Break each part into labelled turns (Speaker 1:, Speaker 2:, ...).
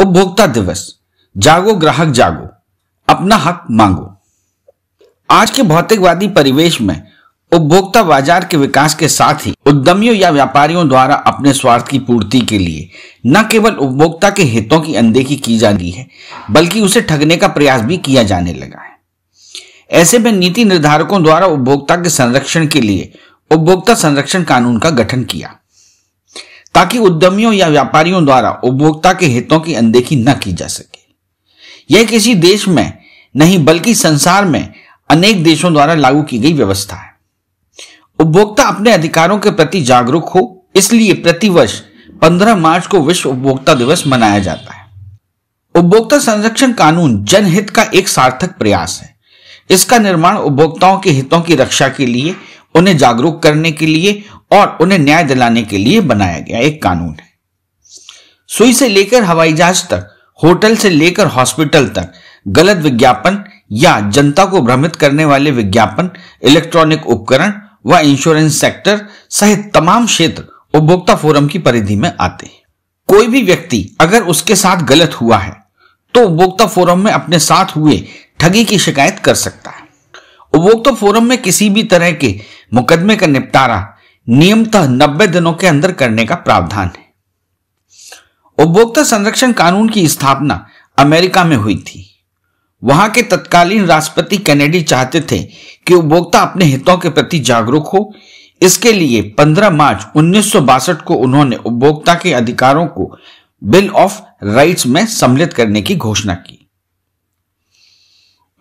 Speaker 1: उपभोक्ता दिवस जागो ग्राहक जागो अपना हक मांगो आज के भौतिकवादी परिवेश में उपभोक्ता बाजार के विकास के साथ ही उद्यमियों या व्यापारियों द्वारा अपने स्वार्थ की पूर्ति के लिए न केवल उपभोक्ता के हितों की अनदेखी की जा रही है बल्कि उसे ठगने का प्रयास भी किया जाने लगा है ऐसे में नीति निर्धारकों द्वारा उपभोक्ता के संरक्षण के लिए उपभोक्ता संरक्षण कानून का गठन किया ताकि उद्यमियों या व्यापारियों द्वारा उपभोक्ता के हितों की अनदेखी न की जा सके यह किसी देश में नहीं बल्कि संसार में अनेक देशों द्वारा लागू की गई व्यवस्था है उपभोक्ता अपने अधिकारों के प्रति जागरूक हो इसलिए प्रतिवर्ष 15 मार्च को विश्व उपभोक्ता दिवस मनाया जाता है उपभोक्ता संरक्षण कानून जनहित का एक सार्थक प्रयास है इसका निर्माण उपभोक्ताओं के हितों की रक्षा के लिए उन्हें जागरूक करने के लिए और उन्हें न्याय दिलाने के लिए बनाया गया एक कानून है सुई से लेकर हवाई जहाज तक होटल से लेकर हॉस्पिटल तक गलत विज्ञापन या जनता को भ्रमित करने वाले विज्ञापन इलेक्ट्रॉनिक उपकरण व इंश्योरेंस सेक्टर सहित तमाम क्षेत्र उपभोक्ता फोरम की परिधि में आते हैं कोई भी व्यक्ति अगर उसके साथ गलत हुआ है तो उपभोक्ता फोरम में अपने साथ हुए ठगी की शिकायत कर सकता है उपभोक्ता फोरम में किसी भी तरह के मुकदमे का निपटारा नियमतः 90 दिनों के अंदर करने का प्रावधान है उपभोक्ता संरक्षण कानून की स्थापना अमेरिका में हुई थी वहां के तत्कालीन राष्ट्रपति कैनेडी चाहते थे कि उपभोक्ता अपने हितों के प्रति जागरूक हो इसके लिए 15 मार्च उन्नीस को उन्होंने उपभोक्ता के अधिकारों को बिल ऑफ राइट्स में सम्मिलित करने की घोषणा की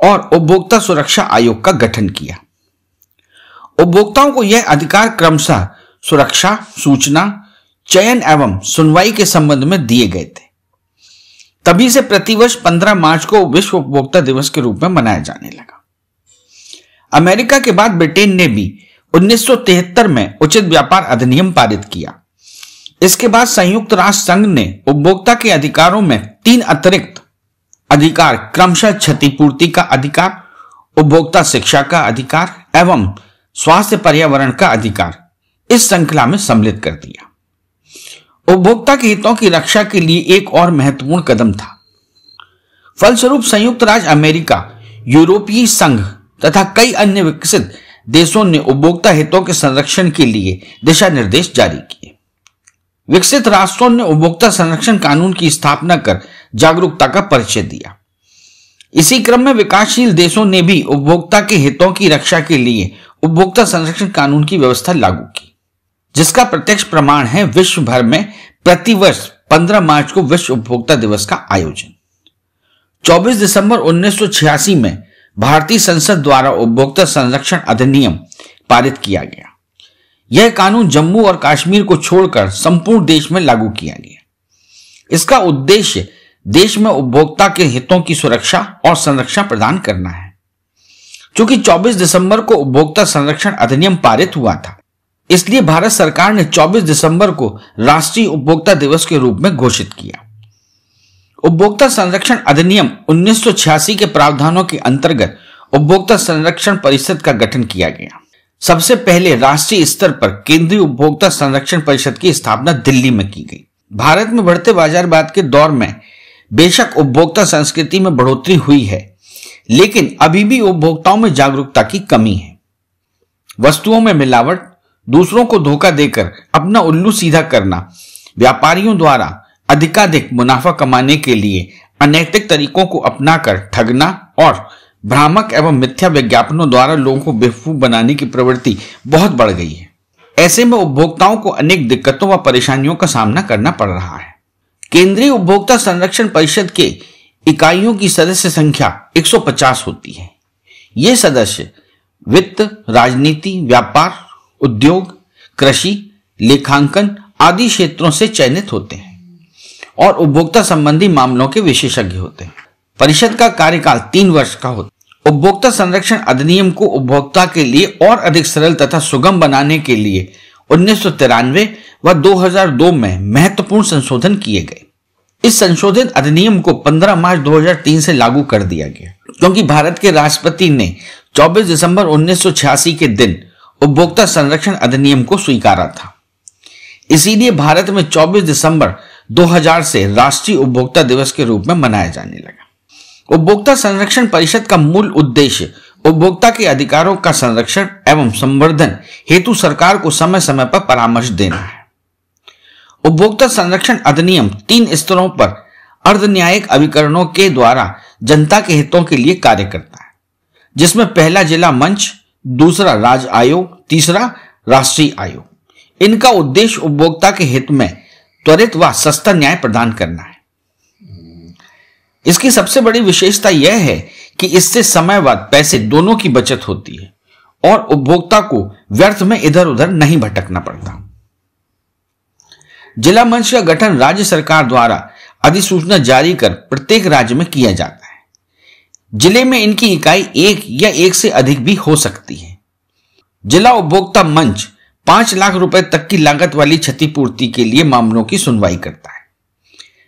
Speaker 1: और उपभोक्ता सुरक्षा आयोग का गठन किया उपभोक्ताओं को यह अधिकार क्रमशः सुरक्षा सूचना चयन एवं सुनवाई के संबंध में दिए गए थे तभी से प्रतिवर्ष 15 मार्च को विश्व उपभोक्ता दिवस के रूप में मनाया जाने लगा अमेरिका के बाद ब्रिटेन ने भी 1973 में उचित व्यापार अधिनियम पारित किया इसके बाद संयुक्त राष्ट्र संघ ने उपभोक्ता के अधिकारों में तीन अतिरिक्त अधिकार क्रमशः क्षतिपूर्ति का अधिकार उपभोक्ता शिक्षा का अधिकार एवं स्वास्थ्य पर्यावरण का अधिकार इस श्रृंखला में सम्मिलित कर दिया उपभोक्ता के हितों की रक्षा के लिए एक और महत्वपूर्ण कदम था फलस्वरूप संयुक्त राज्य अमेरिका यूरोपीय संघ तथा कई अन्य विकसित देशों ने उपभोक्ता हितों के संरक्षण के लिए दिशा निर्देश जारी किए विकसित राष्ट्रों ने उपभोक्ता संरक्षण कानून की स्थापना कर जागरूकता का परिचय दिया इसी क्रम में विकासशील देशों ने भी उपभोक्ता के हितों की रक्षा के लिए उपभोक्ता संरक्षण कानून की व्यवस्था लागू की जिसका प्रत्यक्ष प्रमाण है विश्व भर में प्रतिवर्ष 15 मार्च को विश्व उपभोक्ता दिवस का आयोजन 24 दिसंबर 1986 में भारतीय संसद द्वारा उपभोक्ता संरक्षण अधिनियम पारित किया गया यह कानून जम्मू और कश्मीर को छोड़कर संपूर्ण देश में लागू किया गया इसका उद्देश्य देश में उपभोक्ता के हितों की सुरक्षा और संरक्षण प्रदान करना है चूंकि 24 दिसंबर को उपभोक्ता संरक्षण अधिनियम पारित हुआ था इसलिए भारत सरकार ने 24 दिसंबर को राष्ट्रीय उपभोक्ता दिवस के रूप में घोषित किया उपभोक्ता संरक्षण अधिनियम 1986 के प्रावधानों के अंतर्गत उपभोक्ता संरक्षण परिषद का गठन किया गया सबसे पहले राष्ट्रीय स्तर पर केंद्रीय उपभोक्ता संरक्षण परिषद की स्थापना दिल्ली में की गई भारत में बढ़ते बाजारवाद के दौर में बेशक उपभोक्ता संस्कृति में बढ़ोतरी हुई है लेकिन अभी भी उपभोक्ताओं में जागरूकता की कमी है वस्तुओं में मिलावट दूसरों को धोखा देकर अपना उल्लू सीधा करना व्यापारियों द्वारा अधिकाधिक मुनाफा कमाने के लिए अनैतिक तरीकों को अपनाकर ठगना और भ्रामक एवं मिथ्या विज्ञापनों द्वारा लोगों को बेवकूफ बनाने की प्रवृत्ति बहुत बढ़ गई है ऐसे में उपभोक्ताओं को अनेक दिक्कतों व परेशानियों का सामना करना पड़ रहा है केंद्रीय उपभोक्ता संरक्षण परिषद के इकाइयों की सदस्य संख्या 150 होती है ये सदस्य वित्त राजनीति व्यापार उद्योग कृषि लेखांकन आदि क्षेत्रों से चयनित होते हैं और उपभोक्ता संबंधी मामलों के विशेषज्ञ होते हैं परिषद का कार्यकाल तीन वर्ष का होता उपभोक्ता संरक्षण अधिनियम को उपभोक्ता के लिए और अधिक सरल तथा सुगम बनाने के लिए उन्नीस व 2002 में महत्वपूर्ण संशोधन किए गए इस संशोधित अधिनियम को 15 मार्च 2003 से लागू कर दिया गया क्योंकि भारत के राष्ट्रपति ने 24 दिसंबर 1986 के दिन उपभोक्ता संरक्षण अधिनियम को स्वीकारा था इसीलिए भारत में 24 दिसंबर 2000 से राष्ट्रीय उपभोक्ता दिवस के रूप में मनाया जाने लगा उपभोक्ता संरक्षण परिषद का मूल उद्देश्य उपभोक्ता के अधिकारों का संरक्षण एवं संवर्धन हेतु सरकार को समय समय पर परामर्श देना है उपभोक्ता संरक्षण अधिनियम तीन स्तरों पर अर्ध न्यायिक अभिकरणों के द्वारा जनता के हितों के लिए कार्य करता है जिसमें पहला जिला मंच दूसरा राज आयोग तीसरा राष्ट्रीय आयोग इनका उद्देश्य उपभोक्ता के हित में त्वरित व सस्ता न्याय प्रदान करना है इसकी सबसे बड़ी विशेषता यह है कि इससे समय व पैसे दोनों की बचत होती है और उपभोक्ता को व्यर्थ में इधर उधर नहीं भटकना पड़ता जिला मंच का गठन राज्य सरकार द्वारा अधिसूचना जारी कर प्रत्येक राज्य में किया जाता है जिले में इनकी इकाई एक या एक से अधिक भी हो सकती है जिला उपभोक्ता मंच पांच लाख रुपए तक की लागत वाली क्षतिपूर्ति के लिए मामलों की सुनवाई करता है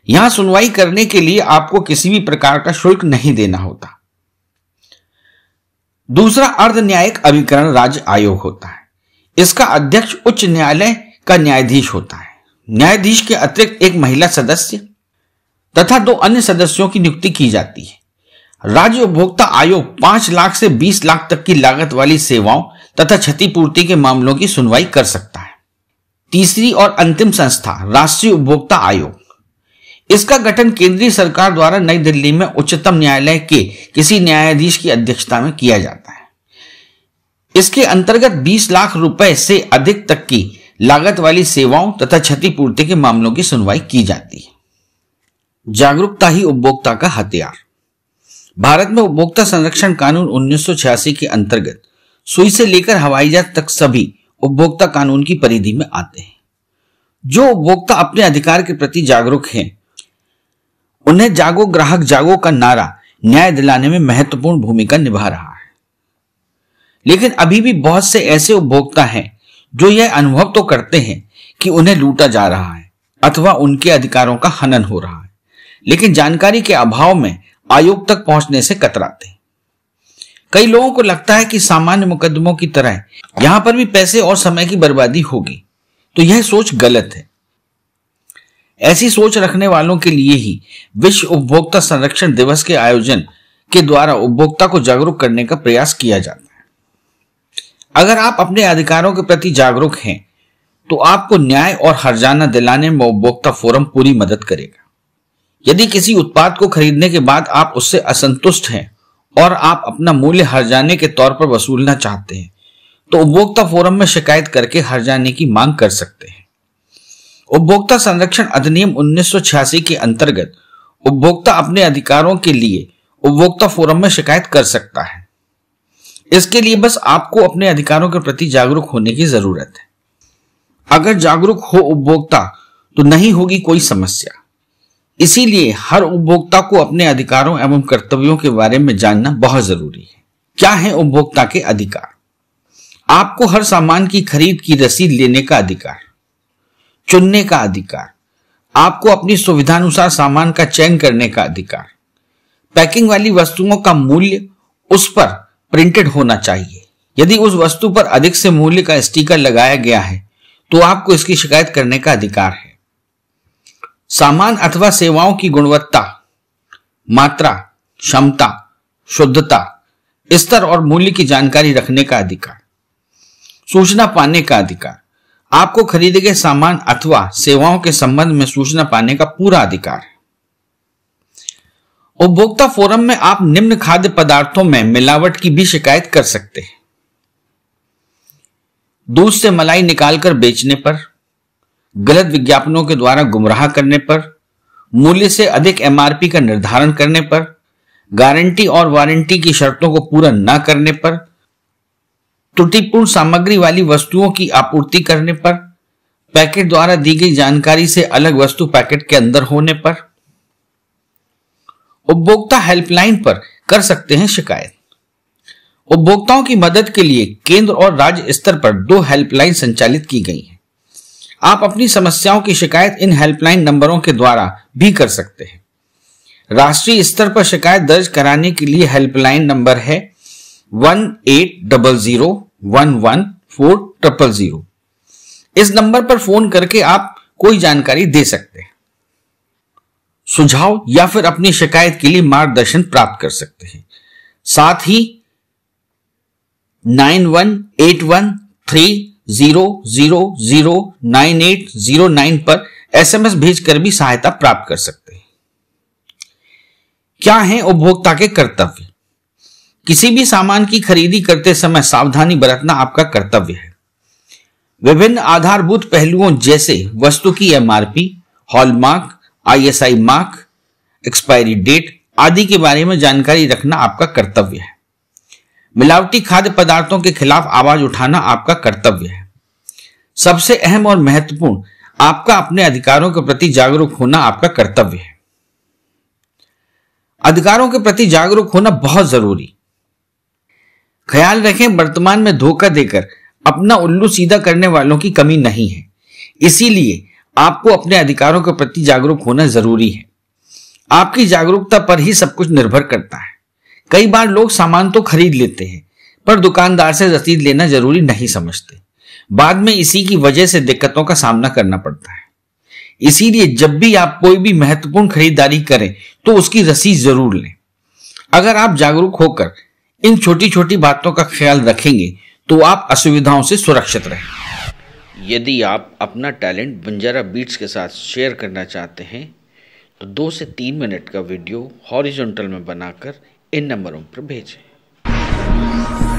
Speaker 1: यहां सुनवाई करने के लिए आपको किसी भी प्रकार का शुल्क नहीं देना होता दूसरा अर्ध न्यायिक अभिकरण राज्य आयोग होता है इसका अध्यक्ष उच्च न्यायालय का न्यायाधीश होता है न्यायाधीश के अतिरिक्त एक महिला सदस्य तथा दो अन्य सदस्यों की नियुक्ति की जाती है राज्य उपभोक्ता आयोग पांच लाख से बीस लाख तक की लागत वाली सेवाओं तथा क्षतिपूर्ति के मामलों की सुनवाई कर सकता है तीसरी और अंतिम संस्था राष्ट्रीय उपभोक्ता आयोग इसका गठन केंद्रीय सरकार द्वारा नई दिल्ली में उच्चतम न्यायालय के किसी न्यायाधीश की अध्यक्षता में किया जाता है इसके अंतर्गत 20 लाख रुपए से अधिक तक की लागत वाली सेवाओं तथा क्षतिपूर्ति के मामलों की सुनवाई की जाती है जागरूकता ही उपभोक्ता का हथियार भारत में उपभोक्ता संरक्षण कानून 1986 के अंतर्गत सुई से लेकर हवाई जहाज तक सभी उपभोक्ता कानून की परिधि में आते हैं जो उपभोक्ता अपने अधिकार के प्रति जागरूक हैं उन्हें जागो ग्राहक जागो का नारा न्याय दिलाने में महत्वपूर्ण भूमिका निभा रहा है लेकिन अभी भी बहुत से ऐसे उपभोक्ता हैं जो यह अनुभव तो करते हैं कि उन्हें लूटा जा रहा है अथवा उनके अधिकारों का हनन हो रहा है लेकिन जानकारी के अभाव में आयोग तक पहुंचने से कतराते हैं कई लोगों को लगता है कि सामान्य मुकदमों की तरह यहां पर भी पैसे और समय की बर्बादी होगी तो यह सोच गलत है ऐसी सोच रखने वालों के लिए ही विश्व उपभोक्ता संरक्षण दिवस के आयोजन के द्वारा उपभोक्ता को जागरूक करने का प्रयास किया जाता है अगर आप अपने अधिकारों के प्रति जागरूक हैं तो आपको न्याय और हर्जाना दिलाने में उपभोक्ता फोरम पूरी मदद करेगा यदि किसी उत्पाद को खरीदने के बाद आप उससे असंतुष्ट हैं और आप अपना मूल्य हर्जाने के तौर पर वसूलना चाहते हैं तो उपभोक्ता फोरम में शिकायत करके हर्जाने की मांग कर सकते हैं उपभोक्ता संरक्षण अधिनियम उन्नीस के अंतर्गत उपभोक्ता अपने अधिकारों के लिए उपभोक्ता फोरम में शिकायत कर सकता है इसके लिए बस आपको अपने अधिकारों के प्रति जागरूक होने की जरूरत है अगर जागरूक हो उपभोक्ता तो नहीं होगी कोई समस्या इसीलिए हर उपभोक्ता को अपने अधिकारों एवं कर्तव्यों के बारे में जानना बहुत जरूरी है क्या है उपभोक्ता के अधिकार आपको हर सामान की खरीद की रसीद लेने का अधिकार चुनने का अधिकार आपको अपनी सुविधानुसार सामान का चयन करने का अधिकार पैकिंग वाली वस्तुओं का मूल्य उस पर प्रिंटेड होना चाहिए यदि उस वस्तु पर अधिक से मूल्य का स्टिकर लगाया गया है तो आपको इसकी शिकायत करने का अधिकार है सामान अथवा सेवाओं की गुणवत्ता मात्रा क्षमता शुद्धता स्तर और मूल्य की जानकारी रखने का अधिकार सूचना पाने का अधिकार आपको खरीदे गए सामान अथवा सेवाओं के संबंध में सूचना पाने का पूरा अधिकार है उपभोक्ता फोरम में आप निम्न खाद्य पदार्थों में मिलावट की भी शिकायत कर सकते हैं दूध से मलाई निकालकर बेचने पर गलत विज्ञापनों के द्वारा गुमराह करने पर मूल्य से अधिक एमआरपी का निर्धारण करने पर गारंटी और वारंटी की शर्तों को पूरा न करने पर त्रुटिपूर्ण सामग्री वाली वस्तुओं की आपूर्ति करने पर पैकेट द्वारा दी गई जानकारी से अलग वस्तु पैकेट के अंदर होने पर उपभोक्ता हेल्पलाइन पर कर सकते हैं शिकायत उपभोक्ताओं की मदद के लिए केंद्र और राज्य स्तर पर दो हेल्पलाइन संचालित की गई हैं। आप अपनी समस्याओं की शिकायत इन हेल्पलाइन नंबरों के द्वारा भी कर सकते हैं राष्ट्रीय स्तर पर शिकायत दर्ज कराने के लिए हेल्पलाइन नंबर है one eight double zero one one four triple zero इस नंबर पर फोन करके आप कोई जानकारी दे सकते हैं सुझाव या फिर अपनी शिकायत के लिए मार्गदर्शन प्राप्त कर सकते हैं साथ ही nine one eight one three zero zero zero nine eight zero nine पर एसएमएस भेजकर भी सहायता प्राप्त कर सकते हैं क्या है उपभोक्ता के कर्तव्य किसी भी सामान की खरीदी करते समय सावधानी बरतना आपका कर्तव्य है विभिन्न आधारभूत पहलुओं जैसे वस्तु की MRP hallmark ISI mark expiry date आदि के बारे में जानकारी रखना आपका कर्तव्य है मिलावटी खाद्य पदार्थों के खिलाफ आवाज उठाना आपका कर्तव्य है सबसे अहम और महत्वपूर्ण आपका अपने अधिकारों के प्रति जागरूक होना आपका कर्तव्य है अधिकारों के प्रति जागरूक होना बहुत जरूरी ख्याल रखें वर्तमान में धोखा देकर अपना उल्लू सीधा करने वालों की कमी नहीं है इसीलिए आपको अपने अधिकारों के प्रति जागरूक होना जरूरी है आपकी जागरूकता पर ही सब कुछ निर्भर करता है कई बार लोग सामान तो खरीद लेते हैं पर दुकानदार से रसीद लेना जरूरी नहीं समझते बाद में इसी की वजह से दिक्कतों का सामना करना पड़ता है इसीलिए जब भी आप कोई भी महत्वपूर्ण खरीदारी करें तो उसकी रसीद जरूर लें अगर आप जागरूक होकर इन छोटी छोटी बातों का ख्याल रखेंगे तो आप असुविधाओं से सुरक्षित रहेंगे यदि आप अपना टैलेंट बंजारा बीट्स के साथ शेयर करना चाहते हैं तो दो से तीन मिनट का वीडियो हॉरिजॉन्टल में बनाकर इन नंबरों पर भेजें